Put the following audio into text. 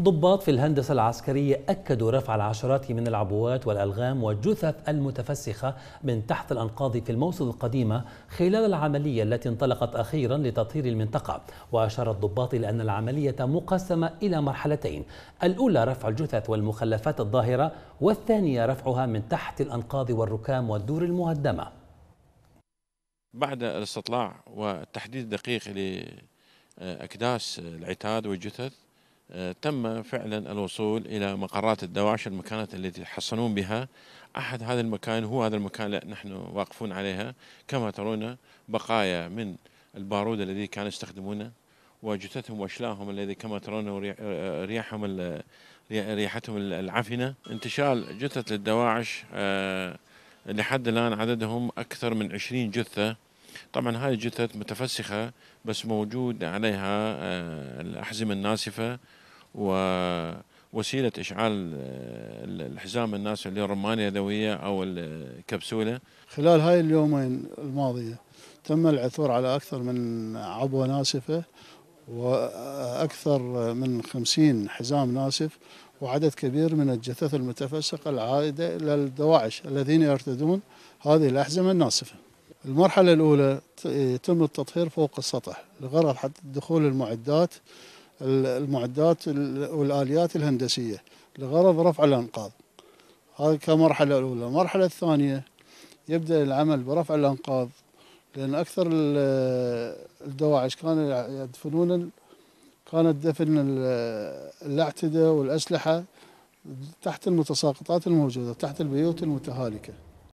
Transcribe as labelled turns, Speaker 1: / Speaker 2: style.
Speaker 1: ضباط في الهندسة العسكرية أكدوا رفع العشرات من العبوات والألغام والجثث المتفسخة من تحت الأنقاض في الموصل القديمة خلال العملية التي انطلقت أخيرا لتطهير المنطقة وأشار الضباط إلى أن العملية مقسمة إلى مرحلتين الأولى رفع الجثث والمخلفات الظاهرة والثانية رفعها من تحت الأنقاض والركام والدور المهدمة
Speaker 2: بعد الاستطلاع والتحديد الدقيق لأكداس العتاد والجثث تم فعلا الوصول إلى مقرات الدواعش المكانات التي تحصنون بها أحد هذا المكان هو هذا المكان اللي نحن واقفون عليها كما ترون بقايا من البارود الذي كانوا يستخدمونه وجثثهم واشلاهم الذي كما ترون ريحهم ريحتهم العفنه انتشال جثث الدواعش آه، لحد الان عددهم اكثر من 20 جثه طبعا هذه الجثث متفسخه بس موجود عليها آه، الاحزمه الناسفه ووسيله اشعال آه، الحزام الناس اللي رمانية ذوية او الكبسوله.
Speaker 3: خلال هاي اليومين الماضيه تم العثور على اكثر من عبوه ناسفه واكثر من 50 حزام ناسف وعدد كبير من الجثث المتفسقه العائده الى الدواعش الذين يرتدون هذه الاحزمه الناسفه. المرحله الاولى يتم التطهير فوق السطح لغرض حتى دخول المعدات المعدات والآليات الهندسية لغرض رفع الأنقاض هذه كمرحلة الأولى المرحلة الثانية يبدأ العمل برفع الأنقاض لأن أكثر الدواعش كانوا يدفنون كان الدفن الأعتدة والأسلحة تحت المتساقطات الموجودة تحت البيوت المتهالكة